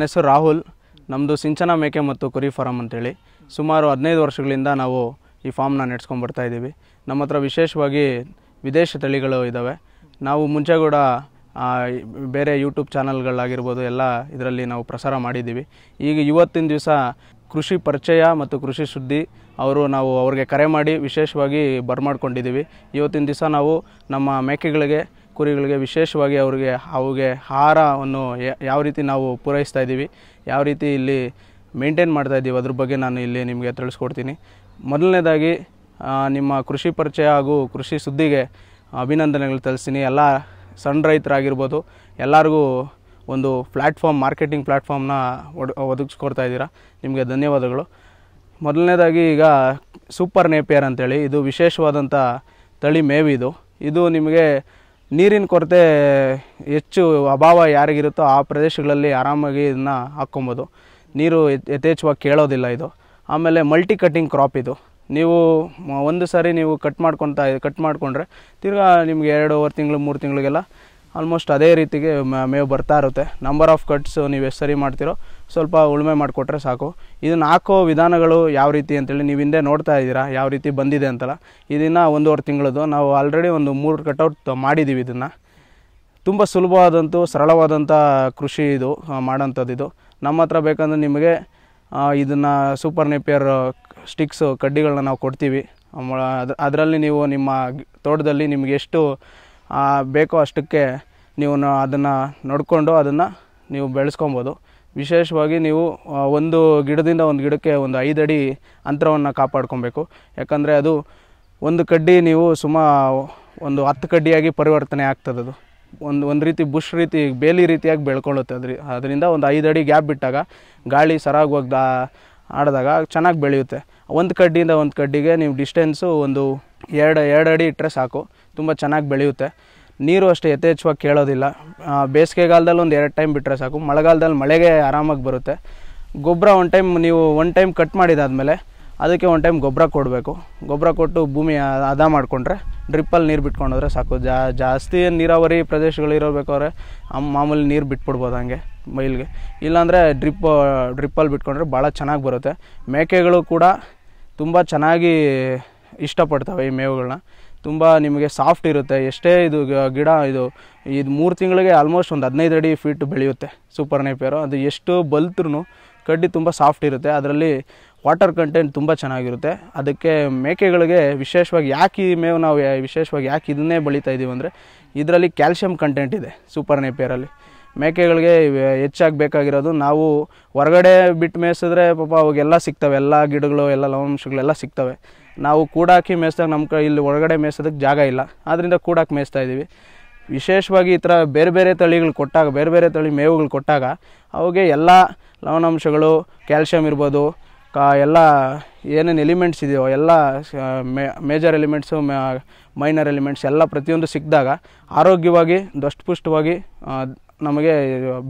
ನನ್ನ ಹೆಸರು ರಾಹುಲ್ ನಮ್ಮದು ಸಿಂಚನ ಮೇಕೆ ಮತ್ತು ಕುರಿ ಫಾರಮ್ ಅಂತೇಳಿ ಸುಮಾರು ಹದಿನೈದು ವರ್ಷಗಳಿಂದ ನಾವು ಈ ಫಾರ್ಮ್ನ ನಡೆಸ್ಕೊಂಡು ಇದ್ದೀವಿ ನಮ್ಮ ಹತ್ರ ವಿಶೇಷವಾಗಿ ವಿದೇಶ ತಳಿಗಳು ಇದ್ದಾವೆ ನಾವು ಮುಂಚೆ ಕೂಡ ಬೇರೆ ಯೂಟ್ಯೂಬ್ ಚಾನಲ್ಗಳಾಗಿರ್ಬೋದು ಎಲ್ಲ ಇದರಲ್ಲಿ ನಾವು ಪ್ರಸಾರ ಮಾಡಿದ್ದೀವಿ ಈಗ ಇವತ್ತಿನ ದಿವಸ ಕೃಷಿ ಪರಿಚಯ ಮತ್ತು ಕೃಷಿ ಸುದ್ದಿ ಅವರು ನಾವು ಅವ್ರಿಗೆ ಕರೆ ಮಾಡಿ ವಿಶೇಷವಾಗಿ ಬರ್ಮಾಡ್ಕೊಂಡಿದ್ದೀವಿ ಇವತ್ತಿನ ದಿವಸ ನಾವು ನಮ್ಮ ಮೇಕೆಗಳಿಗೆ ಕುರಿಗಳಿಗೆ ವಿಶೇಷವಾಗಿ ಅವರಿಗೆ ಅವುಗೆ ಆಹಾರವನ್ನು ಯಾವ ರೀತಿ ನಾವು ಪೂರೈಸ್ತಾ ಇದ್ದೀವಿ ಯಾವ ರೀತಿ ಇಲ್ಲಿ ಮೇಂಟೈನ್ ಮಾಡ್ತಾ ಇದ್ದೀವಿ ಅದ್ರ ಬಗ್ಗೆ ನಾನು ಇಲ್ಲಿ ನಿಮಗೆ ತಿಳಿಸ್ಕೊಡ್ತೀನಿ ಮೊದಲನೇದಾಗಿ ನಿಮ್ಮ ಕೃಷಿ ಪರಿಚಯ ಹಾಗೂ ಕೃಷಿ ಸುದ್ದಿಗೆ ಅಭಿನಂದನೆಗಳು ತಿಳಿಸ್ತೀನಿ ಎಲ್ಲ ಸಣ್ಣ ರೈತರಾಗಿರ್ಬೋದು ಎಲ್ಲರಿಗೂ ಒಂದು ಪ್ಲ್ಯಾಟ್ಫಾರ್ಮ್ ಮಾರ್ಕೆಟಿಂಗ್ ಪ್ಲ್ಯಾಟ್ಫಾರ್ಮ್ನ ಒಡ್ ಒದಗಿಸ್ಕೊಡ್ತಾ ಇದ್ದೀರಾ ನಿಮಗೆ ಧನ್ಯವಾದಗಳು ಮೊದಲನೇದಾಗಿ ಈಗ ಸೂಪರ್ ನೇಪಿಯರ್ ಅಂತೇಳಿ ಇದು ವಿಶೇಷವಾದಂಥ ತಳಿ ಮೇವಿದು ಇದು ನಿಮಗೆ ನೀರಿನ ಕೊರತೆ ಹೆಚ್ಚು ಅಭಾವ ಯಾರಿಗಿರುತ್ತೋ ಆ ಪ್ರದೇಶಗಳಲ್ಲಿ ಆರಾಮಾಗಿ ಇದನ್ನು ಹಾಕ್ಕೊಬೋದು ನೀರು ಯಥೇಚ್ಛವಾಗಿ ಕೇಳೋದಿಲ್ಲ ಇದು ಆಮೇಲೆ ಮಲ್ಟಿ ಕಟ್ಟಿಂಗ್ ಕ್ರಾಪ್ ಇದು ನೀವು ಒಂದು ಸಾರಿ ನೀವು ಕಟ್ ಮಾಡ್ಕೊತಾ ಕಟ್ ಮಾಡಿಕೊಂಡ್ರೆ ತಿರ್ಗಾ ನಿಮಗೆ ಎರಡೂವರೆ ತಿಂಗಳು ಮೂರು ತಿಂಗಳಿಗೆಲ್ಲ ಆಲ್ಮೋಸ್ಟ್ ಅದೇ ರೀತಿಗೆ ಮೇವು ಬರ್ತಾ ಇರುತ್ತೆ ನಂಬರ್ ಆಫ್ ಕಟ್ಸ್ ನೀವು ಎಷ್ಟು ಸರಿ ಮಾಡ್ತಿರೋ ಸ್ವಲ್ಪ ಉಳುಮೆ ಮಾಡಿಕೊಟ್ರೆ ಸಾಕು ಇದನ್ನು ಹಾಕೋ ವಿಧಾನಗಳು ಯಾವ ರೀತಿ ಅಂತೇಳಿ ನೀವು ಹಿಂದೆ ನೋಡ್ತಾ ಇದ್ದೀರಾ ಯಾವ ರೀತಿ ಬಂದಿದೆ ಅಂತಲ್ಲ ಇದನ್ನು ಒಂದೂವರೆ ತಿಂಗಳದು ನಾವು ಆಲ್ರೆಡಿ ಒಂದು ಮೂರು ಕಟೌಟ್ ಮಾಡಿದ್ದೀವಿ ಇದನ್ನು ತುಂಬ ಸುಲಭವಾದಂಥ ಸರಳವಾದಂಥ ಕೃಷಿ ಇದು ಮಾಡೋಂಥದ್ದು ಇದು ನಮ್ಮ ಹತ್ರ ಬೇಕಂದ್ರೆ ನಿಮಗೆ ಇದನ್ನು ಸೂಪರ್ ನೆಪಿಯರ್ ಸ್ಟಿಕ್ಸು ಕಡ್ಡಿಗಳನ್ನ ನಾವು ಕೊಡ್ತೀವಿ ಅದರಲ್ಲಿ ನೀವು ನಿಮ್ಮ ತೋಟದಲ್ಲಿ ನಿಮಗೆ ಎಷ್ಟು ಬೇಕೋ ಅಷ್ಟಕ್ಕೆ ನೀವು ಅದನ್ನು ನೋಡಿಕೊಂಡು ಅದನ್ನು ನೀವು ಬೆಳೆಸ್ಕೊಬೋದು ವಿಶೇಷವಾಗಿ ನೀವು ಒಂದು ಗಿಡದಿಂದ ಒಂದು ಗಿಡಕ್ಕೆ ಒಂದು ಐದು ಅಡಿ ಅಂತರವನ್ನು ಕಾಪಾಡ್ಕೊಬೇಕು ಯಾಕಂದರೆ ಅದು ಒಂದು ಕಡ್ಡಿ ನೀವು ಸುಮಾ ಒಂದು ಹತ್ತು ಕಡ್ಡಿಯಾಗಿ ಪರಿವರ್ತನೆ ಆಗ್ತದದು ಅದು ಒಂದು ಒಂದು ರೀತಿ ಬುಷ್ ರೀತಿ ಬೇಲಿ ರೀತಿಯಾಗಿ ಬೆಳ್ಕೊಳ್ಳುತ್ತೆ ಅದ್ರಿ ಅದರಿಂದ ಒಂದು ಐದು ಅಡಿ ಗ್ಯಾಪ್ ಬಿಟ್ಟಾಗ ಗಾಳಿ ಸರಾಗಿ ಹೋಗ್ದ ಆಡಿದಾಗ ಚೆನ್ನಾಗಿ ಬೆಳೆಯುತ್ತೆ ಒಂದು ಕಡ್ಡಿಯಿಂದ ಒಂದು ಕಡ್ಡಿಗೆ ನೀವು ಡಿಸ್ಟೆನ್ಸು ಒಂದು ಎರಡು ಎರಡು ಅಡಿ ಇಟ್ಟರೆ ಸಾಕು ತುಂಬ ಚೆನ್ನಾಗಿ ಬೆಳೆಯುತ್ತೆ ನೀರು ಅಷ್ಟೇ ಯಥೇಚ್ಛವಾಗಿ ಕೇಳೋದಿಲ್ಲ ಬೇಸಿಗೆಗಾಲದಲ್ಲಿ ಒಂದು ಎರಡು ಟೈಮ್ ಬಿಟ್ಟರೆ ಸಾಕು ಮಳೆಗಾಲದಲ್ಲಿ ಮಳೆಗೆ ಆರಾಮಾಗಿ ಬರುತ್ತೆ ಗೊಬ್ಬರ ಒನ್ ಟೈಮ್ ನೀವು ಒನ್ ಟೈಮ್ ಕಟ್ ಮಾಡಿದಾದಮೇಲೆ ಅದಕ್ಕೆ ಒನ್ ಟೈಮ್ ಗೊಬ್ಬರ ಕೊಡಬೇಕು ಗೊಬ್ಬರ ಕೊಟ್ಟು ಭೂಮಿ ಅದ ಮಾಡಿಕೊಂಡ್ರೆ ಡ್ರಿಪ್ಪಲ್ಲಿ ನೀರು ಬಿಟ್ಕೊಂಡೋದ್ರೆ ಸಾಕು ಜಾ ಜಾಸ್ತಿ ನೀರಾವರಿ ಪ್ರದೇಶಗಳಿರೋಬೇಕಾದ್ರೆ ಮಾಮೂಲಿ ನೀರು ಬಿಟ್ಬಿಡ್ಬೋದು ಹಾಗೆ ಮೈಲ್ಗೆ ಇಲ್ಲಾಂದರೆ ಡ್ರಿಪ್ಪು ಡ್ರಿಪ್ಪಲ್ಲಿ ಬಿಟ್ಕೊಂಡ್ರೆ ಭಾಳ ಚೆನ್ನಾಗಿ ಬರುತ್ತೆ ಮೇಕೆಗಳು ಕೂಡ ತುಂಬ ಚೆನ್ನಾಗಿ ಇಷ್ಟಪಡ್ತವೆ ಈ ಮೇವುಗಳನ್ನ ತುಂಬ ನಿಮಗೆ ಸಾಫ್ಟ್ ಇರುತ್ತೆ ಎಷ್ಟೇ ಇದು ಗಿಡ ಇದು ಇದು ಮೂರು ತಿಂಗಳಿಗೆ ಆಲ್ಮೋಸ್ಟ್ ಒಂದು ಹದಿನೈದು ಅಡಿ ಫೀಟ್ ಬೆಳೆಯುತ್ತೆ ಸೂಪರ್ ನೇಪಿಯರು ಅದು ಎಷ್ಟು ಬಲ್ತ್ರೂ ಕಡ್ಡಿ ತುಂಬ ಸಾಫ್ಟ್ ಇರುತ್ತೆ ಅದರಲ್ಲಿ ವಾಟರ್ ಕಂಟೆಂಟ್ ತುಂಬ ಚೆನ್ನಾಗಿರುತ್ತೆ ಅದಕ್ಕೆ ಮೇಕೆಗಳಿಗೆ ವಿಶೇಷವಾಗಿ ಯಾಕೆ ಈ ಮೇವು ನಾವು ವಿಶೇಷವಾಗಿ ಯಾಕೆ ಇದನ್ನೇ ಬೆಳೀತಾ ಇದ್ದೀವಿ ಅಂದರೆ ಇದರಲ್ಲಿ ಕ್ಯಾಲ್ಶಿಯಂ ಕಂಟೆಂಟ್ ಇದೆ ಸೂಪರ್ ನೇಪಿಯರಲ್ಲಿ ಮೇಕೆಗಳಿಗೆ ಹೆಚ್ಚಾಗಿ ಬೇಕಾಗಿರೋದು ನಾವು ಹೊರಗಡೆ ಬಿಟ್ಟು ಮೇಯಿಸಿದ್ರೆ ಪಾಪ ಅವಾಗೆಲ್ಲ ಸಿಗ್ತವೆ ಎಲ್ಲ ಗಿಡಗಳು ಎಲ್ಲ ಲವಂಶಗಳೆಲ್ಲ ಸಿಗ್ತವೆ ನಾವು ಕೂಡಾಕಿ ಮೇಯ್ಸ್ದಾಗ ನಮ್ಮ ಕ ಇಲ್ಲಿ ಒಳಗಡೆ ಮೇಯಿಸೋದಕ್ಕೆ ಜಾಗ ಇಲ್ಲ ಆದ್ದರಿಂದ ಕೂಡಾಕಿ ಮೇಯಿಸ್ತಾ ಇದ್ದೀವಿ ವಿಶೇಷವಾಗಿ ಈ ಥರ ಬೇರೆ ಬೇರೆ ತಳಿಗಳು ಕೊಟ್ಟಾಗ ಬೇರೆ ಬೇರೆ ತಳಿ ಮೇವುಗಳು ಕೊಟ್ಟಾಗ ಅವಾಗೆ ಎಲ್ಲ ಲವಣಾಂಶಗಳು ಕ್ಯಾಲ್ಶಿಯಂ ಇರ್ಬೋದು ಕಾ ಎಲ್ಲ ಏನೇನು ಎಲಿಮೆಂಟ್ಸ್ ಇದೆಯೋ ಎಲ್ಲ ಮೇಜರ್ ಎಲಿಮೆಂಟ್ಸು ಮೈನರ್ ಎಲಿಮೆಂಟ್ಸ್ ಎಲ್ಲ ಪ್ರತಿಯೊಂದು ಸಿಕ್ಕಿದಾಗ ಆರೋಗ್ಯವಾಗಿ ದಷ್ಟಪುಷ್ಟವಾಗಿ ನಮಗೆ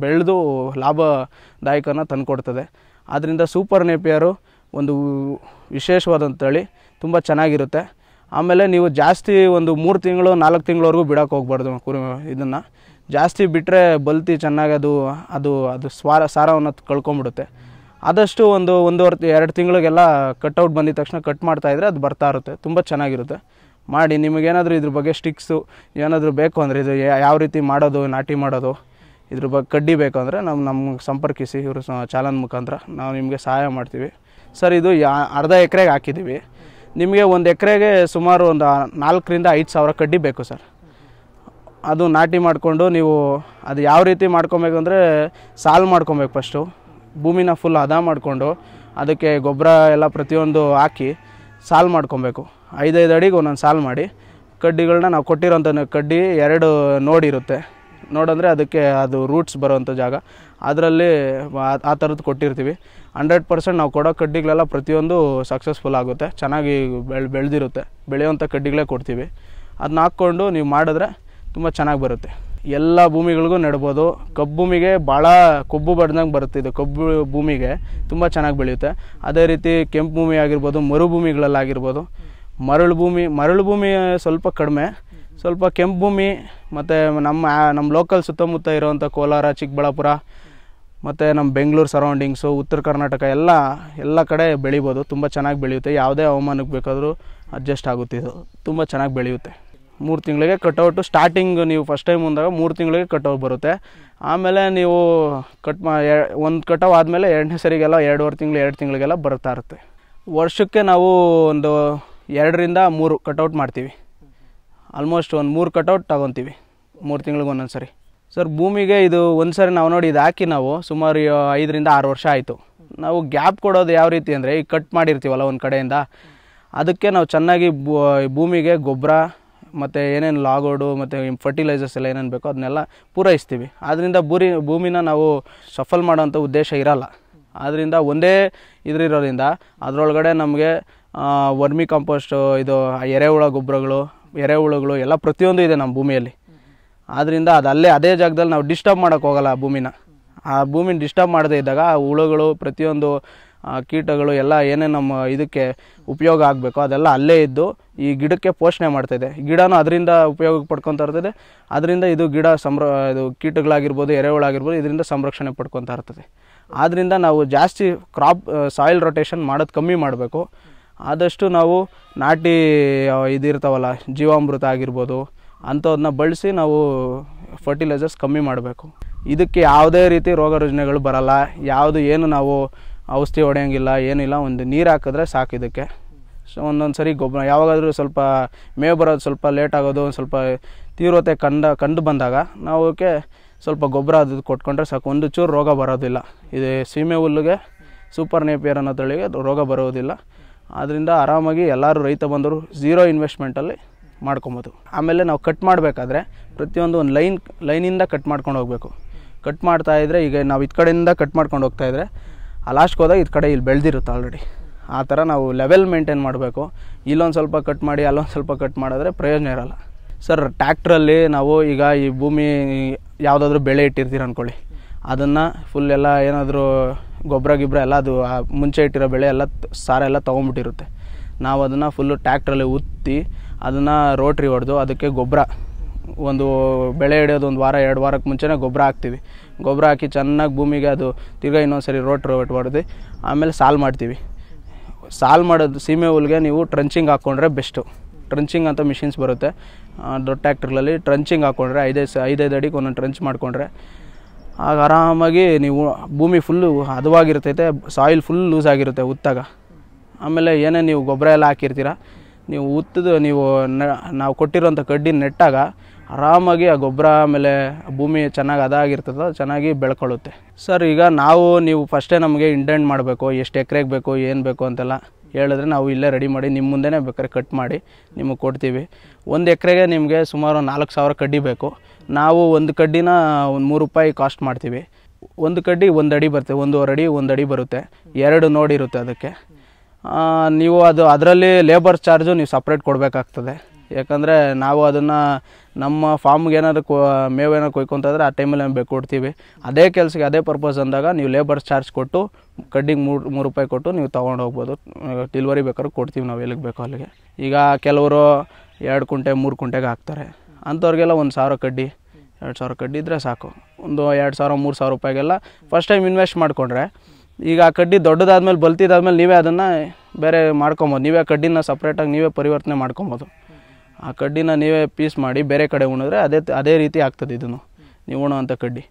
ಬೆಳೆದು ಲಾಭದಾಯಕನ ತಂದುಕೊಡ್ತದೆ ಆದ್ದರಿಂದ ಸೂಪರ್ ನೇಪಿಯರು ಒಂದು ವಿಶೇಷವಾದಂಥ ತಳಿ ತುಂಬ ಚೆನ್ನಾಗಿರುತ್ತೆ ಆಮೇಲೆ ನೀವು ಜಾಸ್ತಿ ಒಂದು ಮೂರು ತಿಂಗಳು ನಾಲ್ಕು ತಿಂಗಳವರೆಗೂ ಬಿಡೋಕೆ ಹೋಗ್ಬಾರ್ದು ಕುರಿ ಇದನ್ನು ಜಾಸ್ತಿ ಬಿಟ್ಟರೆ ಬಲ್ತಿ ಚೆನ್ನಾಗಿ ಅದು ಅದು ಅದು ಸ್ವಾರ ಸಾರವನ್ನು ಕಳ್ಕೊಂಬಿಡುತ್ತೆ ಆದಷ್ಟು ಒಂದು ಒಂದೂವರೆ ಎರಡು ತಿಂಗಳಿಗೆಲ್ಲ ಕಟ್ಔಟ್ ಬಂದಿದ ತಕ್ಷಣ ಕಟ್ ಮಾಡ್ತಾಯಿದ್ರೆ ಅದು ಬರ್ತಾ ಇರುತ್ತೆ ತುಂಬ ಚೆನ್ನಾಗಿರುತ್ತೆ ಮಾಡಿ ನಿಮಗೇನಾದರೂ ಇದ್ರ ಬಗ್ಗೆ ಸ್ಟಿಕ್ಸು ಏನಾದರೂ ಬೇಕು ಅಂದರೆ ಇದು ಯಾವ ರೀತಿ ಮಾಡೋದು ನಾಟಿ ಮಾಡೋದು ಇದ್ರ ಬಗ್ಗೆ ಕಡ್ಡಿ ಬೇಕು ಅಂದರೆ ನಮ್ಮ ನಮ್ಗೆ ಸಂಪರ್ಕಿಸಿ ಇವರು ಚಾಲನ್ ಮುಖಾಂತರ ನಾವು ನಿಮಗೆ ಸಹಾಯ ಮಾಡ್ತೀವಿ ಸರ್ ಇದು ಯಾ ಅರ್ಧ ಎಕರೆಗೆ ಹಾಕಿದ್ದೀವಿ ನಿಮಗೆ ಒಂದು ಎಕರೆಗೆ ಸುಮಾರು ಒಂದು ನಾಲ್ಕರಿಂದ ಐದು ಸಾವಿರ ಕಡ್ಡಿ ಬೇಕು ಸರ್ ಅದು ನಾಟಿ ಮಾಡಿಕೊಂಡು ನೀವು ಅದು ಯಾವ ರೀತಿ ಮಾಡ್ಕೊಬೇಕು ಅಂದರೆ ಸಾಲು ಮಾಡ್ಕೊಬೇಕು ಫಸ್ಟು ಭೂಮಿನ ಫುಲ್ ಹದ ಮಾಡಿಕೊಂಡು ಅದಕ್ಕೆ ಗೊಬ್ಬರ ಎಲ್ಲ ಪ್ರತಿಯೊಂದು ಹಾಕಿ ಸಾಲು ಮಾಡ್ಕೊಬೇಕು ಐದೈದು ಅಡಿಗೆ ಒಂದೊಂದು ಸಾಲು ಮಾಡಿ ಕಡ್ಡಿಗಳನ್ನ ನಾವು ಕೊಟ್ಟಿರೋಂಥ ಕಡ್ಡಿ ಎರಡು ನೋಡಿರುತ್ತೆ ನೋಡಂದರೆ ಅದಕ್ಕೆ ಅದು ರೂಟ್ಸ್ ಬರೋವಂಥ ಜಾಗ ಅದರಲ್ಲಿ ಆ ಥರದ್ದು ಕೊಟ್ಟಿರ್ತೀವಿ ಹಂಡ್ರೆಡ್ ಪರ್ಸೆಂಟ್ ನಾವು ಕೊಡೋ ಕಡ್ಡಿಗಳೆಲ್ಲ ಪ್ರತಿಯೊಂದು ಸಕ್ಸಸ್ಫುಲ್ ಆಗುತ್ತೆ ಚೆನ್ನಾಗಿ ಬೆಳೆ ಬೆಳೆದಿರುತ್ತೆ ಬೆಳೆಯುವಂಥ ಕಡ್ಡಿಗಳೇ ಕೊಡ್ತೀವಿ ಅದನ್ನ ಹಾಕ್ಕೊಂಡು ನೀವು ಮಾಡಿದ್ರೆ ತುಂಬ ಚೆನ್ನಾಗಿ ಬರುತ್ತೆ ಎಲ್ಲ ಭೂಮಿಗಳಿಗೂ ನೆಡ್ಬೋದು ಕಬ್ಬು ಭೂಮಿಗೆ ಭಾಳ ಕೊಬ್ಬು ಬಡ್ದಂಗೆ ಬರುತ್ತೆ ಇದು ಕಬ್ಬು ಭೂಮಿಗೆ ತುಂಬ ಚೆನ್ನಾಗಿ ಬೆಳೆಯುತ್ತೆ ಅದೇ ರೀತಿ ಕೆಂಪು ಭೂಮಿ ಆಗಿರ್ಬೋದು ಮರುಭೂಮಿಗಳಲ್ಲಾಗಿರ್ಬೋದು ಮರಳು ಭೂಮಿ ಮರಳು ಭೂಮಿ ಸ್ವಲ್ಪ ಕಡಿಮೆ ಸ್ವಲ್ಪ ಕೆಂಪು ಭೂಮಿ ಮತ್ತು ನಮ್ಮ ನಮ್ಮ ಲೋಕಲ್ ಸುತ್ತಮುತ್ತ ಇರೋವಂಥ ಕೋಲಾರ ಚಿಕ್ಕಬಳ್ಳಾಪುರ ಮತ್ತು ನಮ್ಮ ಬೆಂಗಳೂರು ಸರೌಂಡಿಂಗ್ಸು ಉತ್ತರ ಕರ್ನಾಟಕ ಎಲ್ಲ ಎಲ್ಲ ಕಡೆ ಬೆಳಿಬೋದು ತುಂಬ ಚೆನ್ನಾಗಿ ಬೆಳೆಯುತ್ತೆ ಯಾವುದೇ ಹವಾಮಾನಕ್ಕೆ ಬೇಕಾದರೂ ಅಡ್ಜಸ್ಟ್ ಆಗುತ್ತೆ ಇದು ತುಂಬ ಚೆನ್ನಾಗಿ ಬೆಳೆಯುತ್ತೆ ಮೂರು ತಿಂಗಳಿಗೆ ಕಟೌಟು ಸ್ಟಾರ್ಟಿಂಗ್ ನೀವು ಫಸ್ಟ್ ಟೈಮ್ ಬಂದಾಗ ಮೂರು ತಿಂಗಳಿಗೆ ಕಟೌಟ್ ಬರುತ್ತೆ ಆಮೇಲೆ ನೀವು ಕಟ್ ಮಾ ಒಂದು ಕಟೌ ಆದಮೇಲೆ ಎರಡನೇ ಸರಿಗೆಲ್ಲ ಎರಡೂವರೆ ತಿಂಗಳು ಎರಡು ತಿಂಗಳಿಗೆಲ್ಲ ಬರ್ತಾ ಇರುತ್ತೆ ವರ್ಷಕ್ಕೆ ನಾವು ಒಂದು ಎರಡರಿಂದ ಮೂರು ಕಟೌಟ್ ಮಾಡ್ತೀವಿ ಆಲ್ಮೋಸ್ಟ್ ಒಂದು ಮೂರು ಕಟೌಟ್ ತಗೊತೀವಿ ಮೂರು ತಿಂಗಳಿಗೆ ಒಂದೊಂದು ಸರಿ ಸರ್ ಭೂಮಿಗೆ ಇದು ಒಂದು ಸರಿ ನಾವು ನೋಡಿ ಇದು ಹಾಕಿ ನಾವು ಸುಮಾರು ಐದರಿಂದ ಆರು ವರ್ಷ ಆಯಿತು ನಾವು ಗ್ಯಾಪ್ ಕೊಡೋದು ಯಾವ ರೀತಿ ಅಂದರೆ ಈಗ ಕಟ್ ಮಾಡಿರ್ತೀವಲ್ಲ ಒಂದು ಕಡೆಯಿಂದ ಅದಕ್ಕೆ ನಾವು ಚೆನ್ನಾಗಿ ಭೂಮಿಗೆ ಗೊಬ್ಬರ ಮತ್ತು ಏನೇನು ಲಾಗೋಡು ಮತ್ತು ಫರ್ಟಿಲೈಸರ್ಸ್ ಎಲ್ಲ ಏನೇನು ಬೇಕೋ ಅದನ್ನೆಲ್ಲ ಪೂರೈಸ್ತೀವಿ ಆದ್ದರಿಂದ ಭೂರಿ ಭೂಮಿನ ನಾವು ಸಫಲ್ ಮಾಡೋವಂಥ ಉದ್ದೇಶ ಇರಲ್ಲ ಆದ್ದರಿಂದ ಒಂದೇ ಇದ್ರಿರೋದ್ರಿಂದ ಅದರೊಳಗಡೆ ನಮಗೆ ವರ್ಮಿ ಕಾಂಪೋಸ್ಟು ಇದು ಎರೆಹುಳ ಗೊಬ್ಬರಗಳು ಎರೆಹುಳುಗಳು ಎಲ್ಲ ಪ್ರತಿಯೊಂದು ಇದೆ ನಮ್ಮ ಭೂಮಿಯಲ್ಲಿ ಆದ್ದರಿಂದ ಅದು ಅಲ್ಲೇ ಅದೇ ಜಾಗದಲ್ಲಿ ನಾವು ಡಿಸ್ಟರ್ಬ್ ಮಾಡೋಕ್ಕೆ ಹೋಗಲ್ಲ ಆ ಭೂಮಿನ ಆ ಭೂಮಿನ ಡಿಸ್ಟರ್ಬ್ ಮಾಡದೇ ಇದ್ದಾಗ ಆ ಹುಳುಗಳು ಪ್ರತಿಯೊಂದು ಕೀಟಗಳು ಎಲ್ಲ ಏನೇ ನಮ್ಮ ಇದಕ್ಕೆ ಉಪಯೋಗ ಆಗಬೇಕು ಅದೆಲ್ಲ ಅಲ್ಲೇ ಇದ್ದು ಈ ಗಿಡಕ್ಕೆ ಪೋಷಣೆ ಮಾಡ್ತಾಯಿದೆ ಗಿಡನೂ ಅದರಿಂದ ಉಪಯೋಗ ಪಡ್ಕೊತಾ ಇರ್ತದೆ ಅದರಿಂದ ಇದು ಗಿಡ ಸಂರ ಇದು ಕೀಟಗಳಾಗಿರ್ಬೋದು ಎರೆಹುಳಾಗಿರ್ಬೋದು ಇದರಿಂದ ಸಂರಕ್ಷಣೆ ಪಡ್ಕೊತಾ ಇರ್ತದೆ ಆದ್ದರಿಂದ ನಾವು ಜಾಸ್ತಿ ಕ್ರಾಪ್ ಸಾಯಿಲ್ ರೊಟೇಷನ್ ಮಾಡೋದು ಕಮ್ಮಿ ಮಾಡಬೇಕು ಆದಷ್ಟು ನಾವು ನಾಟಿ ಇದಿರ್ತಾವಲ್ಲ ಜೀವಾಮೃತ ಆಗಿರ್ಬೋದು ಅಂಥದನ್ನ ಬಳಸಿ ನಾವು ಫರ್ಟಿಲೈಸರ್ಸ್ ಕಮ್ಮಿ ಮಾಡಬೇಕು ಇದಕ್ಕೆ ಯಾವುದೇ ರೀತಿ ರೋಗ ರುಜಿನಗಳು ಬರಲ್ಲ ಯಾವುದು ಏನು ನಾವು ಔಷಧಿ ಹೊಡೆಯೋಂಗಿಲ್ಲ ಏನಿಲ್ಲ ಒಂದು ನೀರು ಹಾಕಿದ್ರೆ ಸಾಕು ಇದಕ್ಕೆ ಸೊ ಒಂದೊಂದು ಸರಿ ಗೊಬ್ಬರ ಯಾವಾಗಾದರೂ ಸ್ವಲ್ಪ ಮೇವು ಬರೋದು ಸ್ವಲ್ಪ ಲೇಟ್ ಆಗೋದು ಒಂದು ಸ್ವಲ್ಪ ತೀವ್ರತೆ ಕಂಡ ಕಂಡು ಬಂದಾಗ ನಾವು ಅದಕ್ಕೆ ಸ್ವಲ್ಪ ಗೊಬ್ಬರ ಅದು ಕೊಟ್ಕೊಂಡ್ರೆ ಸಾಕು ಒಂದು ಚೂರು ರೋಗ ಬರೋದಿಲ್ಲ ಇದು ಸೀಮೆ ಹುಲ್ಲಿಗೆ ಸೂಪರ್ ನೇಪಿಯರ್ ಅನ್ನೋ ತಳಿಗೆ ರೋಗ ಬರೋದಿಲ್ಲ ಆದ್ದರಿಂದ ಆರಾಮಾಗಿ ಎಲ್ಲರೂ ರೈತ ಬಂದರು ಝೀರೋ ಇನ್ವೆಸ್ಟ್ಮೆಂಟಲ್ಲಿ ಮಾಡ್ಕೊಬೋದು ಆಮೇಲೆ ನಾವು ಕಟ್ ಮಾಡಬೇಕಾದ್ರೆ ಪ್ರತಿಯೊಂದು ಒಂದು ಲೈನ್ ಲೈನಿಂದ ಕಟ್ ಮಾಡ್ಕೊಂಡು ಹೋಗಬೇಕು ಕಟ್ ಮಾಡ್ತಾ ಈಗ ನಾವು ಇದು ಕಡೆಯಿಂದ ಕಟ್ ಮಾಡ್ಕೊಂಡು ಹೋಗ್ತಾಯಿದ್ರೆ ಆ ಲಾಸ್ಟ್ಗೆ ಹೋದಾಗ ಇದು ಕಡೆ ಇಲ್ಲಿ ಬೆಳೆದಿರುತ್ತೆ ಆಲ್ರೆಡಿ ಆ ಥರ ನಾವು ಲೆವೆಲ್ ಮೇಂಟೈನ್ ಮಾಡಬೇಕು ಇಲ್ಲೊಂದು ಸ್ವಲ್ಪ ಕಟ್ ಮಾಡಿ ಅಲ್ಲೊಂದು ಸ್ವಲ್ಪ ಕಟ್ ಮಾಡಿದ್ರೆ ಪ್ರಯೋಜನ ಇರೋಲ್ಲ ಸರ್ ಟ್ಯಾಕ್ಟ್ರಲ್ಲಿ ನಾವು ಈಗ ಈ ಭೂಮಿ ಯಾವುದಾದ್ರೂ ಬೆಳೆ ಇಟ್ಟಿರ್ತೀರ ಅಂದ್ಕೊಳ್ಳಿ ಅದನ್ನು ಫುಲ್ ಎಲ್ಲ ಏನಾದರೂ ಗೊಬ್ಬರ ಗಿಬ್ಬರ ಎಲ್ಲ ಅದು ಮುಂಚೆ ಇಟ್ಟಿರೋ ಬೆಳೆ ಎಲ್ಲ ಸಾರ ಎಲ್ಲ ತೊಗೊಂಬಿಟ್ಟಿರುತ್ತೆ ನಾವು ಅದನ್ನು ಫುಲ್ಲು ಟ್ಯಾಕ್ಟ್ರಲ್ಲಿ ಉತ್ತಿ ಅದನ್ನು ರೋಟ್ರಿ ಹೊಡೆದು ಅದಕ್ಕೆ ಗೊಬ್ಬರ ಒಂದು ಬೆಳೆ ಹಿಡಿಯೋದು ಒಂದು ವಾರ ಎರಡು ವಾರಕ್ಕೆ ಮುಂಚೆನೇ ಗೊಬ್ಬರ ಹಾಕ್ತೀವಿ ಗೊಬ್ಬರ ಹಾಕಿ ಚೆನ್ನಾಗಿ ಭೂಮಿಗೆ ಅದು ತಿರ್ಗಾ ಇನ್ನೊಂದು ಸರಿ ರೋಟ್ ಹೊಡೆದು ಆಮೇಲೆ ಸಾಲು ಮಾಡ್ತೀವಿ ಸಾಲು ಮಾಡೋದು ಸೀಮೆ ಹುಲ್ಗೆ ನೀವು ಟ್ರಂಚಿಂಗ್ ಹಾಕ್ಕೊಂಡ್ರೆ ಬೆಸ್ಟು ಟ್ರಂಚಿಂಗ್ ಅಂತ ಮಿಷಿನ್ಸ್ ಬರುತ್ತೆ ದೊಡ್ಡ ಟ್ಯಾಕ್ಟ್ರ್ಗಳಲ್ಲಿ ಟ್ರಂಚಿಂಗ್ ಹಾಕ್ಕೊಂಡ್ರೆ ಐದೈದು ಐದೈದು ಅಡಿಗೆ ಒಂದೊಂದು ಟ್ರಂಚ್ ಮಾಡಿಕೊಂಡ್ರೆ ಆಗ ಆರಾಮಾಗಿ ನೀವು ಭೂಮಿ ಫುಲ್ಲು ಹದವಾಗಿರ್ತೈತೆ ಸಾಯಿಲ್ ಫುಲ್ ಲೂಸ್ ಆಗಿರುತ್ತೆ ಉತ್ತಾಗ ಆಮೇಲೆ ಏನೇ ನೀವು ಗೊಬ್ಬರ ಎಲ್ಲ ಹಾಕಿರ್ತೀರ ನೀವು ಉತ್ತದು ನೀವು ನಾವು ಕೊಟ್ಟಿರೋಂಥ ಕಡ್ಡಿ ನೆಟ್ಟಾಗ ಆರಾಮಾಗಿ ಆ ಗೊಬ್ಬರ ಆಮೇಲೆ ಭೂಮಿ ಚೆನ್ನಾಗಿ ಅದಾಗಿರ್ತದೆ ಚೆನ್ನಾಗಿ ಬೆಳ್ಕೊಳ್ಳುತ್ತೆ ಸರ್ ಈಗ ನಾವು ನೀವು ಫಸ್ಟೇ ನಮಗೆ ಇಂಟೆಂಡ್ ಮಾಡಬೇಕು ಎಷ್ಟು ಎಕರೆಗೆ ಬೇಕು ಏನು ಬೇಕು ಅಂತೆಲ್ಲ ಹೇಳಿದ್ರೆ ನಾವು ಇಲ್ಲೇ ರೆಡಿ ಮಾಡಿ ನಿಮ್ಮ ಮುಂದೆನೇ ಬೇಕಾದ್ರೆ ಕಟ್ ಮಾಡಿ ನಿಮಗೆ ಕೊಡ್ತೀವಿ ಒಂದು ಎಕರೆಗೆ ನಿಮಗೆ ಸುಮಾರು ನಾಲ್ಕು ಸಾವಿರ ಕಡ್ಡಿ ಬೇಕು ನಾವು ಒಂದು ಕಡ್ಡಿನ ಒಂದು ಮೂರು ರೂಪಾಯಿ ಕಾಸ್ಟ್ ಮಾಡ್ತೀವಿ ಒಂದು ಕಡ್ಡಿ ಒಂದು ಅಡಿ ಬರುತ್ತೆ ಒಂದೂವರೆ ಅಡಿ ಒಂದು ಅಡಿ ಬರುತ್ತೆ ಎರಡು ನೋಡಿರುತ್ತೆ ಅದಕ್ಕೆ ನೀವು ಅದು ಅದರಲ್ಲಿ ಲೇಬರ್ ಚಾರ್ಜು ನೀವು ಸಪ್ರೇಟ್ ಕೊಡಬೇಕಾಗ್ತದೆ ಯಾಕಂದರೆ ನಾವು ಅದನ್ನು ನಮ್ಮ ಫಾರ್ಮ್ಗೆ ಏನಾದರೂ ಕೊ ಮೇವೇನೋ ಕೊಯ್ಕೊಂತಾದ್ರೆ ಆ ಟೈಮಲ್ಲಿ ನಾವು ಬೇಕು ಕೊಡ್ತೀವಿ ಅದೇ ಕೆಲಸಕ್ಕೆ ಅದೇ ಪರ್ಪಸ್ ಅಂದಾಗ ನೀವು ಲೇಬರ್ ಚಾರ್ಜ್ ಕೊಟ್ಟು ಕಡ್ಡಿಗೆ ಮೂರು ಮೂರು ರೂಪಾಯಿ ಕೊಟ್ಟು ನೀವು ತೊಗೊಂಡು ಹೋಗ್ಬೋದು ಡಿಲ್ವರಿ ಬೇಕಾದ್ರೂ ಕೊಡ್ತೀವಿ ನಾವು ಎಲ್ಲಿಗೆ ಬೇಕೋ ಅಲ್ಲಿಗೆ ಈಗ ಕೆಲವರು ಎರಡು ಕುಂಟೆ ಮೂರು ಕುಂಟೆಗೆ ಹಾಕ್ತಾರೆ ಅಂಥವ್ರಿಗೆಲ್ಲ ಒಂದು ಸಾವಿರ ಕಡ್ಡಿ ಎರಡು ಸಾವಿರ ಕಡ್ಡಿ ಇದ್ದರೆ ಸಾಕು ಒಂದು ಎರಡು ಸಾವಿರ ಮೂರು ಸಾವಿರ ರೂಪಾಯಿಗೆಲ್ಲ ಫಸ್ಟ್ ಟೈಮ್ ಇನ್ವೆಸ್ಟ್ ಮಾಡಿಕೊಂಡ್ರೆ ಈಗ ಆ ಕಡ್ಡಿ ದೊಡ್ಡದಾದ್ಮೇಲೆ ಬಲ್ತಿದಾದ್ಮೇಲೆ ನೀವೇ ಅದನ್ನು ಬೇರೆ ಮಾಡ್ಕೊಬೋದು ನೀವೇ ಕಡ್ಡಿನ ಸಪ್ರೇಟಾಗಿ ನೀವೇ ಪರಿವರ್ತನೆ ಮಾಡ್ಕೊಬೋದು ಆ ಕಡ್ಡಿನ ನೀವೇ ಪೀಸ್ ಮಾಡಿ ಬೇರೆ ಕಡೆ ಉಣಿದ್ರೆ ಅದೇ ಅದೇ ರೀತಿ ಆಗ್ತದೆ ಇದನ್ನು ನೀವು ಉಣೋವಂಥ ಕಡ್ಡಿ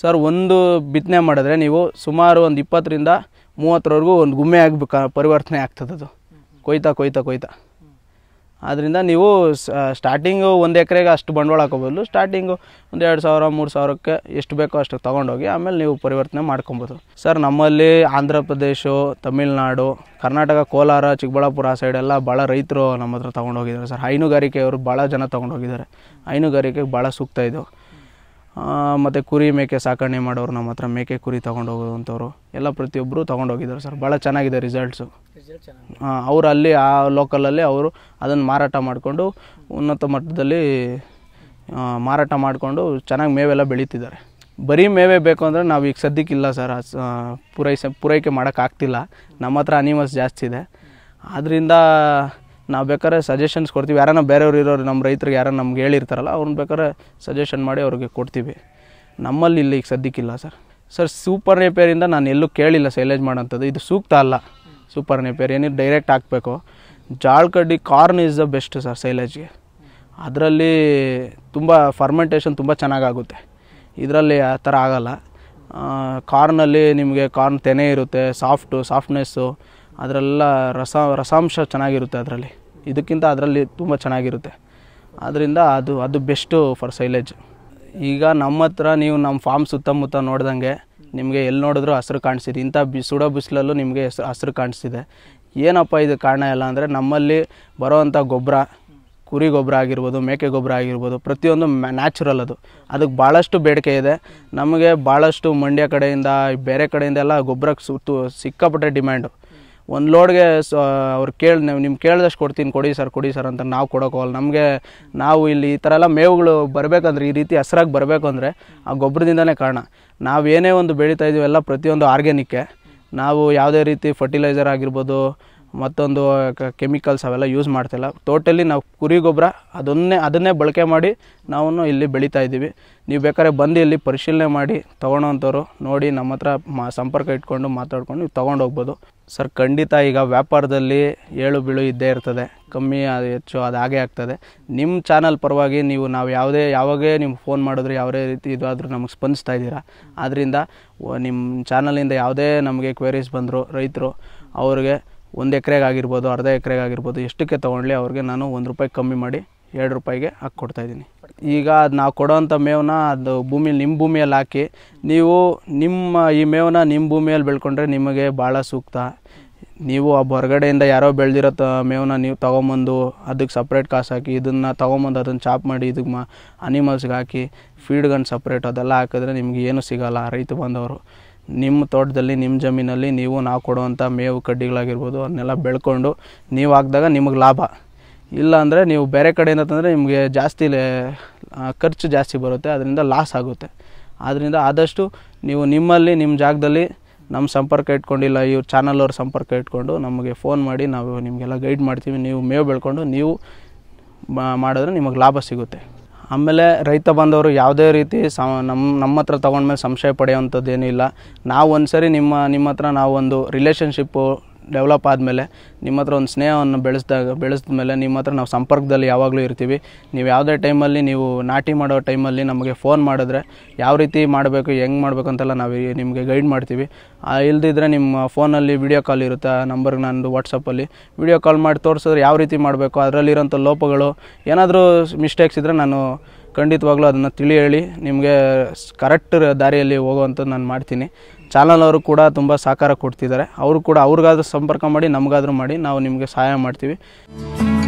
ಸರ್ ಒಂದು ಬಿತ್ತನೆ ಮಾಡಿದ್ರೆ ನೀವು ಸುಮಾರು ಒಂದು ಇಪ್ಪತ್ತರಿಂದ ಮೂವತ್ತರವರೆಗೂ ಒಂದು ಗುಮ್ಮೆ ಆಗಬೇಕು ಪರಿವರ್ತನೆ ಆಗ್ತದದು ಅದು ಕೊಯ್ತಾ ಕೊಯ್ತಾ ಕೊಯ್ತಾ ಆದ್ದರಿಂದ ನೀವು ಸ್ಟಾರ್ಟಿಂಗು ಒಂದು ಎಕರೆಗೆ ಅಷ್ಟು ಬಂಡವಾಳ ಹಾಕೋಬೋದು ಸ್ಟಾರ್ಟಿಂಗು ಒಂದು ಎರಡು ಸಾವಿರ ಮೂರು ಸಾವಿರಕ್ಕೆ ಎಷ್ಟು ಬೇಕೋ ಅಷ್ಟು ತೊಗೊಂಡೋಗಿ ಆಮೇಲೆ ನೀವು ಪರಿವರ್ತನೆ ಮಾಡ್ಕೊಬೋದು ಸರ್ ನಮ್ಮಲ್ಲಿ ಆಂಧ್ರ ಪ್ರದೇಶ ತಮಿಳ್ನಾಡು ಕರ್ನಾಟಕ ಕೋಲಾರ ಚಿಕ್ಕಬಳ್ಳಾಪುರ ಆ ಸೈಡೆಲ್ಲ ಭಾಳ ರೈತರು ನಮ್ಮ ಹತ್ರ ತೊಗೊಂಡೋಗಿದ್ದಾರೆ ಸರ್ ಹೈನುಗಾರಿಕೆಯವರು ಭಾಳ ಜನ ತೊಗೊಂಡೋಗಿದ್ದಾರೆ ಹೈನುಗಾರಿಕೆಗೆ ಭಾಳ ಸೂಕ್ತ ಇದು ಮತ್ತು ಕುರಿ ಮೇಕೆ ಸಾಕಣೆ ಮಾಡೋರು ನಮ್ಮ ಹತ್ರ ಮೇಕೆ ಕುರಿ ತೊಗೊಂಡೋಗೋದು ಅಂಥವ್ರು ಎಲ್ಲ ಪ್ರತಿಯೊಬ್ಬರು ತೊಗೊಂಡೋಗಿದ್ದಾರೆ ಸರ್ ಭಾಳ ಚೆನ್ನಾಗಿದೆ ರಿಸಲ್ಟ್ಸು ಹಾಂ ಅವರು ಅಲ್ಲಿ ಆ ಲೋಕಲಲ್ಲಿ ಅವರು ಅದನ್ನು ಮಾರಾಟ ಮಾಡಿಕೊಂಡು ಉನ್ನತ ಮಟ್ಟದಲ್ಲಿ ಮಾರಾಟ ಮಾಡಿಕೊಂಡು ಚೆನ್ನಾಗಿ ಮೇವೆಲ್ಲ ಬೆಳೀತಿದ್ದಾರೆ ಬರೀ ಮೇವೇ ಬೇಕು ಅಂದರೆ ನಾವು ಈಗ ಸದ್ಯಕ್ಕಿಲ್ಲ ಸರ್ ಪೂರೈಸ ಪೂರೈಕೆ ಮಾಡೋಕ್ಕಾಗ್ತಿಲ್ಲ ನಮ್ಮ ಹತ್ರ ಅನಿಮಲ್ಸ್ ಜಾಸ್ತಿ ಇದೆ ಆದ್ದರಿಂದ ನಾವು ಬೇಕಾದ್ರೆ ಸಜೆಷನ್ಸ್ ಕೊಡ್ತೀವಿ ಯಾರನ್ನ ಬೇರೆಯವ್ರು ಇರೋರು ನಮ್ಮ ರೈತರಿಗೆ ಯಾರು ನಮ್ಗೆ ಹೇಳಿರ್ತಾರಲ್ಲ ಅವ್ರನ್ನ ಬೇಕಾದ್ರೆ ಸಜೆಷನ್ ಮಾಡಿ ಅವ್ರಿಗೆ ಕೊಡ್ತೀವಿ ನಮ್ಮಲ್ಲಿ ಇಲ್ಲಿ ಈಗ ಸದ್ಯಕ್ಕಿಲ್ಲ ಸರ್ ಸರ್ ಸೂಪರ್ ರಿಪೇರಿಯಿಂದ ನಾನು ಎಲ್ಲೂ ಕೇಳಿಲ್ಲ ಸೈಲೇಜ್ ಮಾಡೋಂಥದ್ದು ಇದು ಸೂಕ್ತ ಅಲ್ಲ ಸೂಪರ್ ರಿಪೇರ್ ಏನಿದ್ರು ಡೈರೆಕ್ಟ್ ಹಾಕಬೇಕು ಜಾಳ್ಕಡ್ಡಿ corn is the best sir ಸೈಲೇಜ್ಗೆ ಅದರಲ್ಲಿ ತುಂಬ ಫರ್ಮೆಂಟೇಷನ್ ತುಂಬ ಚೆನ್ನಾಗಾಗುತ್ತೆ ಇದರಲ್ಲಿ ಆ ಥರ ಆಗೋಲ್ಲ ಕಾರ್ನಲ್ಲಿ ನಿಮಗೆ ಕಾರ್ನ್ ತೆನೆ ಇರುತ್ತೆ ಸಾಫ್ಟು ಸಾಫ್ಟ್ನೆಸ್ಸು ಅದರೆಲ್ಲ ರಸ ರಸಾಂಶ ಚೆನ್ನಾಗಿರುತ್ತೆ ಅದರಲ್ಲಿ ಇದಕ್ಕಿಂತ ಅದರಲ್ಲಿ ತುಂಬ ಚೆನ್ನಾಗಿರುತ್ತೆ ಆದ್ದರಿಂದ ಅದು ಅದು ಬೆಸ್ಟು ಫಾರ್ ಸೈಲೇಜ್ ಈಗ ನಮ್ಮ ಹತ್ರ ನೀವು ನಮ್ಮ ಫಾರ್ಮ್ ಸುತ್ತಮುತ್ತ ನೋಡ್ದಂಗೆ ನಿಮಗೆ ಎಲ್ಲಿ ನೋಡಿದ್ರೂ ಹಸಿರು ಕಾಣಿಸಿದೆ ಇಂಥ ಬಿ ಸುಡೋ ಬಿಸಿಲಲ್ಲೂ ನಿಮಗೆ ಹೆಸರು ಹಸಿರು ಕಾಣಿಸ್ತಿದೆ ಏನಪ್ಪ ಇದು ಕಾರಣ ಎಲ್ಲ ಅಂದರೆ ನಮ್ಮಲ್ಲಿ ಬರೋವಂಥ ಗೊಬ್ಬರ ಕುರಿ ಗೊಬ್ಬರ ಆಗಿರ್ಬೋದು ಮೇಕೆ ಗೊಬ್ಬರ ಆಗಿರ್ಬೋದು ಪ್ರತಿಯೊಂದು ನ್ಯಾಚುರಲ್ ಅದು ಅದಕ್ಕೆ ಭಾಳಷ್ಟು ಬೇಡಿಕೆ ಇದೆ ನಮಗೆ ಭಾಳಷ್ಟು ಮಂಡ್ಯ ಕಡೆಯಿಂದ ಬೇರೆ ಕಡೆಯಿಂದ ಎಲ್ಲ ಗೊಬ್ಬರಕ್ಕೆ ಸುತ್ತು ಸಿಕ್ಕಾಪಟ್ಟೆ ಡಿಮ್ಯಾಂಡು ಒಂದು ಲೋಡ್ಗೆ ಸೊ ಅವ್ರು ಕೇಳಿ ನೀವು ನಿಮ್ಗೆ ಕೇಳಿದಷ್ಟು ಕೊಡ್ತೀನಿ ಕೊಡಿ ಸರ್ ಕೊಡಿ ಸರ್ ಅಂತ ನಾವು ಕೊಡೋಕ್ಕೋಗಲ್ಲ ನಮಗೆ ನಾವು ಇಲ್ಲಿ ಈ ಥರ ಎಲ್ಲ ಮೇವುಗಳು ಬರಬೇಕಂದ್ರೆ ಈ ರೀತಿ ಹಸ್ರಾಗಿ ಬರಬೇಕು ಅಂದರೆ ಆ ಗೊಬ್ಬರದಿಂದನೇ ಕಾರಣ ನಾವು ಏನೇ ಒಂದು ಬೆಳೀತಾ ಇದ್ದೀವಲ್ಲ ಪ್ರತಿಯೊಂದು ಆರ್ಗ್ಯಾನಿಕ್ಕೆ ನಾವು ಯಾವುದೇ ರೀತಿ ಫರ್ಟಿಲೈಸರ್ ಆಗಿರ್ಬೋದು ಮತ್ತೊಂದು ಕೆಮಿಕಲ್ಸ್ ಅವೆಲ್ಲ ಯೂಸ್ ಮಾಡ್ತಿಲ್ಲ ಟೋಟಲಿ ನಾವು ಕುರಿ ಗೊಬ್ಬರ ಅದನ್ನೇ ಅದನ್ನೇ ಬಳಕೆ ಮಾಡಿ ನಾವು ಇಲ್ಲಿ ಬೆಳೀತಾ ಇದ್ದೀವಿ ನೀವು ಬೇಕಾದ್ರೆ ಬಂದು ಇಲ್ಲಿ ಪರಿಶೀಲನೆ ಮಾಡಿ ಅಂಥವ್ರು ನೋಡಿ ನಮ್ಮ ಹತ್ರ ಮಾ ಸಂಪರ್ಕ ಇಟ್ಕೊಂಡು ಮಾತಾಡ್ಕೊಂಡು ನೀವು ತೊಗೊಂಡು ಹೋಗ್ಬೋದು ಸರ್ ಖಂಡಿತ ಈಗ ವ್ಯಾಪಾರದಲ್ಲಿ ಏಳು ಬೀಳು ಇದ್ದೇ ಇರ್ತದೆ ಕಮ್ಮಿ ಅದು ಹೆಚ್ಚು ಅದು ಹಾಗೆ ಆಗ್ತದೆ ನಿಮ್ಮ ಚಾನಲ್ ಪರವಾಗಿ ನೀವು ನಾವು ಯಾವುದೇ ಯಾವಾಗೇ ನಿಮ್ಗೆ ಫೋನ್ ಮಾಡಿದ್ರೆ ಯಾವುದೇ ರೀತಿ ಇದಾದರೂ ನಮಗೆ ಸ್ಪಂದಿಸ್ತಾ ಇದ್ದೀರಾ ಆದ್ದರಿಂದ ನಿಮ್ಮ ಚಾನಲಿಂದ ಯಾವುದೇ ನಮಗೆ ಕ್ವೇರೀಸ್ ಬಂದರು ರೈತರು ಅವ್ರಿಗೆ ಒಂದು ಎಕರೆಗಾಗಿರ್ಬೋದು ಅರ್ಧ ಎಕರೆಗಾಗಿರ್ಬೋದು ಎಷ್ಟಕ್ಕೆ ತೊಗೊಂಡ್ಲಿ ಅವ್ರಿಗೆ ನಾನು ಒಂದು ರೂಪಾಯಿ ಕಮ್ಮಿ ಮಾಡಿ ಎರಡು ರೂಪಾಯಿಗೆ ಹಾಕಿ ಕೊಡ್ತಾಯಿದ್ದೀನಿ ಈಗ ಅದು ನಾವು ಕೊಡೋವಂಥ ಮೇವನ್ನ ಅದು ಭೂಮಿಯಲ್ಲಿ ನಿಮ್ಮ ಭೂಮಿಯಲ್ಲಿ ಹಾಕಿ ನೀವು ನಿಮ್ಮ ಈ ಮೇವನ್ನ ನಿಮ್ಮ ಭೂಮಿಯಲ್ಲಿ ಬೆಳ್ಕೊಂಡ್ರೆ ನಿಮಗೆ ಭಾಳ ಸೂಕ್ತ ನೀವು ಆ ಹೊರಗಡೆಯಿಂದ ಯಾರೋ ಬೆಳೆದಿರೋ ತ ಮೇವನ್ನ ನೀವು ತೊಗೊಂಬಂದು ಅದಕ್ಕೆ ಸಪ್ರೇಟ್ ಕಾಸು ಹಾಕಿ ಇದನ್ನು ತೊಗೊಂಬಂದು ಅದನ್ನು ಚಾಪ್ ಮಾಡಿ ಇದಕ್ಕೆ ಮ ಅನಿಮಲ್ಸ್ಗೆ ಹಾಕಿ ಫೀಡ್ಗನ್ನು ಸಪ್ರೇಟ್ ಅದೆಲ್ಲ ಹಾಕಿದ್ರೆ ನಿಮ್ಗೆ ಏನು ಸಿಗೋಲ್ಲ ರೈತ ಬಂದವರು ನಿಮ್ಮ ತೋಟದಲ್ಲಿ ನಿಮ್ಮ ಜಮೀನಲ್ಲಿ ನೀವು ನಾವು ಕೊಡುವಂಥ ಮೇವು ಕಡ್ಡಿಗಳಾಗಿರ್ಬೋದು ಅದನ್ನೆಲ್ಲ ಬೆಳ್ಕೊಂಡು ನೀವು ಹಾಕಿದಾಗ ನಿಮಗೆ ಲಾಭ ಇಲ್ಲ ಅಂದರೆ ನೀವು ಬೇರೆ ಕಡೆಯಿಂದ ತಂದರೆ ನಿಮಗೆ ಜಾಸ್ತಿ ಖರ್ಚು ಜಾಸ್ತಿ ಬರುತ್ತೆ ಅದರಿಂದ ಲಾಸ್ ಆಗುತ್ತೆ ಆದ್ದರಿಂದ ಆದಷ್ಟು ನೀವು ನಿಮ್ಮಲ್ಲಿ ನಿಮ್ಮ ಜಾಗದಲ್ಲಿ ನಮ್ಮ ಸಂಪರ್ಕ ಇಟ್ಕೊಂಡಿಲ್ಲ ಇವ್ರ ಚಾನಲ್ ಅವ್ರ ಸಂಪರ್ಕ ಇಟ್ಕೊಂಡು ನಮಗೆ ಫೋನ್ ಮಾಡಿ ನಾವು ನಿಮಗೆಲ್ಲ ಗೈಡ್ ಮಾಡ್ತೀವಿ ನೀವು ಮೇವು ಬೆಳ್ಕೊಂಡು ನೀವು ಮಾಡಿದ್ರೆ ನಿಮಗೆ ಲಾಭ ಸಿಗುತ್ತೆ ಆಮೇಲೆ ರೈತ ಬಂದವರು ಯಾವುದೇ ರೀತಿ ಸ ನಮ್ಮ ನಮ್ಮ ಹತ್ರ ತೊಗೊಂಡ್ಮೇಲೆ ಸಂಶಯ ಪಡೆಯುವಂಥದ್ದೇನೂ ಇಲ್ಲ ನಾವು ಒಂದು ಸರಿ ನಿಮ್ಮ ನಿಮ್ಮ ಹತ್ರ ನಾವೊಂದು ರಿಲೇಷನ್ಶಿಪ್ಪು ಡೆವಲಪ್ ಆದಮೇಲೆ ನಿಮ್ಮ ಹತ್ರ ಒಂದು ಸ್ನೇಹವನ್ನು ಬೆಳೆಸಿದಾಗ ಬೆಳೆಸಿದ ಮೇಲೆ ನಿಮ್ಮ ಹತ್ರ ನಾವು ಸಂಪರ್ಕದಲ್ಲಿ ಯಾವಾಗಲೂ ಇರ್ತೀವಿ ನೀವು ಯಾವುದೇ ಟೈಮಲ್ಲಿ ನೀವು ನಾಟಿ ಮಾಡೋ ಟೈಮಲ್ಲಿ ನಮಗೆ ಫೋನ್ ಮಾಡಿದ್ರೆ ಯಾವ ರೀತಿ ಮಾಡಬೇಕು ಹೆಂಗೆ ಮಾಡಬೇಕು ಅಂತೆಲ್ಲ ನಾವು ನಿಮಗೆ ಗೈಡ್ ಮಾಡ್ತೀವಿ ಇಲ್ಲದಿದ್ದರೆ ನಿಮ್ಮ ಫೋನಲ್ಲಿ ವಿಡಿಯೋ ಕಾಲ್ ಇರುತ್ತೆ ಆ ನಂಬರ್ಗೆ ನಂದು ವಾಟ್ಸಪ್ಪಲ್ಲಿ ವಿಡಿಯೋ ಕಾಲ್ ಮಾಡಿ ತೋರಿಸಿದ್ರೆ ಯಾವ ರೀತಿ ಮಾಡಬೇಕು ಅದರಲ್ಲಿರೋಂಥ ಲೋಪಗಳು ಏನಾದರೂ ಮಿಸ್ಟೇಕ್ಸ್ ಇದ್ದರೆ ನಾನು ಖಂಡಿತವಾಗ್ಲೂ ಅದನ್ನು ತಿಳಿ ಹೇಳಿ ನಿಮಗೆ ಕರೆಕ್ಟ್ ದಾರಿಯಲ್ಲಿ ಹೋಗುವಂಥದ್ದು ನಾನು ಮಾಡ್ತೀನಿ ಚಾನಲ್ ಅವರು ಕೂಡ ತುಂಬ ಸಹಕಾರ ಕೊಡ್ತಿದ್ದಾರೆ ಅವರು ಕೂಡ ಅವ್ರಿಗಾದ್ರೂ ಸಂಪರ್ಕ ಮಾಡಿ ನಮಗಾದರೂ ಮಾಡಿ ನಾವು ನಿಮಗೆ ಸಹಾಯ ಮಾಡ್ತೀವಿ